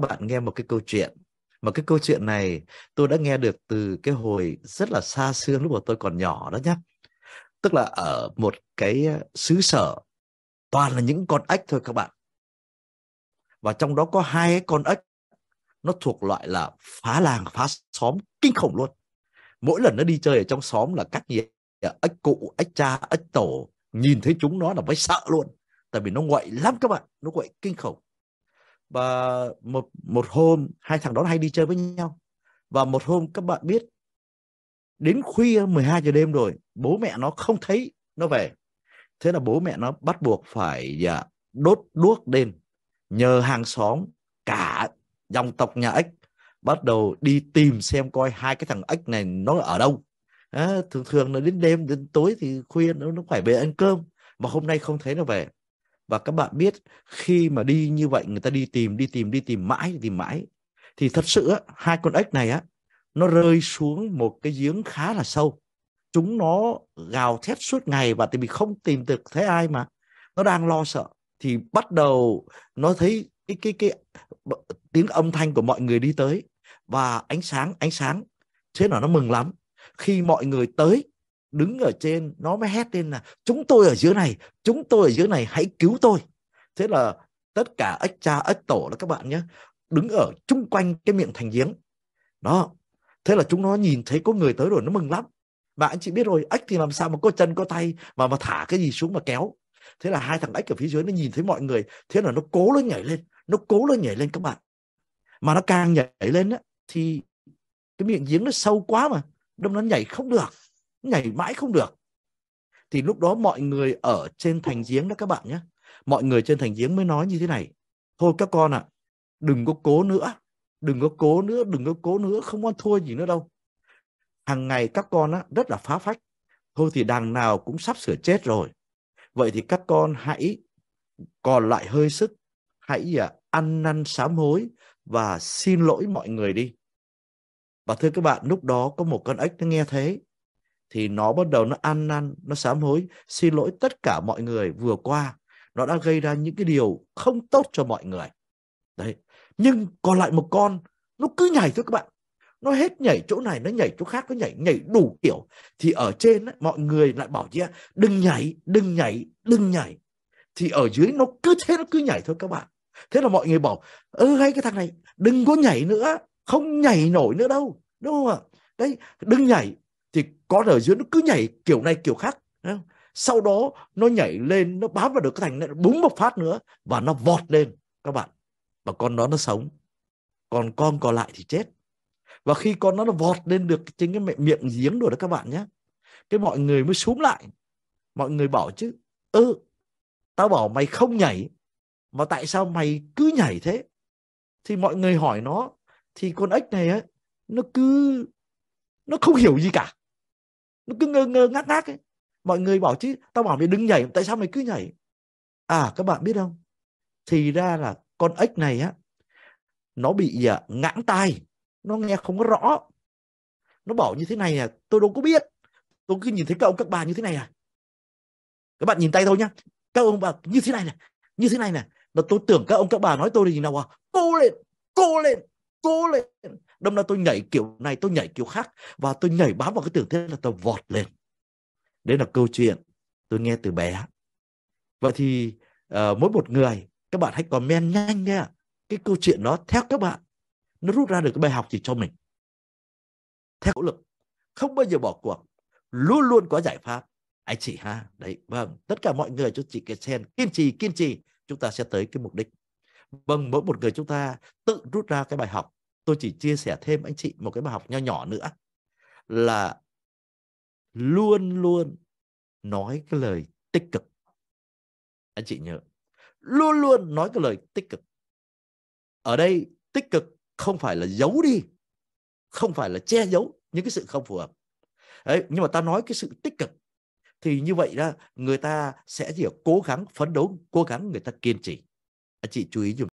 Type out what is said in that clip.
các bạn nghe một cái câu chuyện mà cái câu chuyện này tôi đã nghe được từ cái hồi rất là xa xưa lúc mà tôi còn nhỏ đó nhé tức là ở một cái ờ, xứ sở toàn là những con ếch thôi các bạn và trong đó có hai con ếch nó thuộc loại là phá làng phá xóm kinh khủng luôn mỗi lần nó đi chơi ở trong xóm là các gì ếch cụ ếch cha ếch tổ nhìn thấy chúng nó là phải sợ luôn tại vì nó nguậy lắm các bạn nó nguậy kinh khủng và một một hôm hai thằng đó hay đi chơi với nhau và một hôm các bạn biết đến khuya 12 giờ đêm rồi bố mẹ nó không thấy nó về thế là bố mẹ nó bắt buộc phải dạ, đốt đuốc lên nhờ hàng xóm cả dòng tộc nhà ếch bắt đầu đi tìm xem coi hai cái thằng ếch này nó ở đâu à, thường thường là đến đêm đến tối thì khuya nó nó phải về ăn cơm mà hôm nay không thấy nó về và các bạn biết khi mà đi như vậy người ta đi tìm đi tìm đi tìm mãi tìm mãi thì thật sự á, hai con ếch này á nó rơi xuống một cái giếng khá là sâu chúng nó gào thét suốt ngày và tại vì không tìm được thấy ai mà nó đang lo sợ thì bắt đầu nó thấy cái cái cái tiếng âm thanh của mọi người đi tới và ánh sáng ánh sáng thế là nó mừng lắm khi mọi người tới đứng ở trên nó mới hét lên là chúng tôi ở dưới này chúng tôi ở dưới này hãy cứu tôi thế là tất cả ếch cha ếch tổ đó các bạn nhé đứng ở chung quanh cái miệng thành giếng đó thế là chúng nó nhìn thấy có người tới rồi nó mừng lắm và anh chị biết rồi ếch thì làm sao mà có chân có tay mà mà thả cái gì xuống mà kéo thế là hai thằng ếch ở phía dưới nó nhìn thấy mọi người thế là nó cố nó nhảy lên nó cố nó nhảy lên các bạn mà nó càng nhảy lên á, thì cái miệng giếng nó sâu quá mà đâm nó nhảy không được nhảy mãi không được thì lúc đó mọi người ở trên thành giếng đó các bạn nhé mọi người trên thành giếng mới nói như thế này thôi các con ạ à, đừng có cố nữa đừng có cố nữa đừng có cố nữa không có thua gì nữa đâu hàng ngày các con á, rất là phá phách thôi thì đằng nào cũng sắp sửa chết rồi vậy thì các con hãy còn lại hơi sức hãy à, ăn năn sám hối và xin lỗi mọi người đi và thưa các bạn lúc đó có một con ếch nó nghe thế thì nó bắt đầu nó ăn năn nó sám hối xin lỗi tất cả mọi người vừa qua nó đã gây ra những cái điều không tốt cho mọi người đấy nhưng còn lại một con nó cứ nhảy thôi các bạn nó hết nhảy chỗ này nó nhảy chỗ khác nó nhảy nhảy đủ kiểu thì ở trên ấy, mọi người lại bảo chứ đừng nhảy đừng nhảy đừng nhảy thì ở dưới nó cứ thế nó cứ nhảy thôi các bạn thế là mọi người bảo ơ ừ, hay cái thằng này đừng có nhảy nữa không nhảy nổi nữa đâu đúng không ạ đấy đừng nhảy thì con ở dưới nó cứ nhảy kiểu này kiểu khác sau đó nó nhảy lên nó bám vào được cái thành này búng một phát nữa và nó vọt lên các bạn và con đó nó sống còn con còn lại thì chết và khi con nó, nó vọt lên được trên cái miệng giếng rồi đó các bạn nhé cái mọi người mới xuống lại mọi người bảo chứ ơ, ừ, tao bảo mày không nhảy mà tại sao mày cứ nhảy thế thì mọi người hỏi nó thì con ếch này ấy, nó cứ nó không hiểu gì cả nó cứ ngơ ngơ ngác ngác ấy mọi người bảo chứ tao bảo mày đừng nhảy tại sao mày cứ nhảy à các bạn biết không thì ra là con ếch này á nó bị à, ngãng tai nó nghe không có rõ nó bảo như thế này à tôi đâu có biết tôi cứ nhìn thấy các ông các bà như thế này à các bạn nhìn tay thôi nhá các ông bà như thế này này như thế này này là tôi tưởng các ông các bà nói tôi là gì nào à cô lên cô lên cô lên đâm ra tôi nhảy kiểu này tôi nhảy kiểu khác và tôi nhảy bám vào cái tưởng thế là tôi vọt lên đấy là câu chuyện tôi nghe từ bé vậy thì uh, mỗi một người các bạn hãy comment nhanh nha cái câu chuyện đó theo các bạn nó rút ra được cái bài học gì cho mình theo nỗ lực không bao giờ bỏ cuộc luôn luôn có giải pháp anh chị ha đấy vâng tất cả mọi người cho chị cái sen kiên trì kiên trì chúng ta sẽ tới cái mục đích vâng mỗi một người chúng ta tự rút ra cái bài học tôi chỉ chia sẻ thêm anh chị một cái bài học nho nhỏ nữa là luôn luôn nói cái lời tích cực anh chị nhớ luôn luôn nói cái lời tích cực ở đây tích cực không phải là giấu đi không phải là che giấu những cái sự không phù hợp Đấy, nhưng mà ta nói cái sự tích cực thì như vậy đó người ta sẽ chỉ cố gắng phấn đấu cố gắng người ta kiên trì anh chị chú ý dùm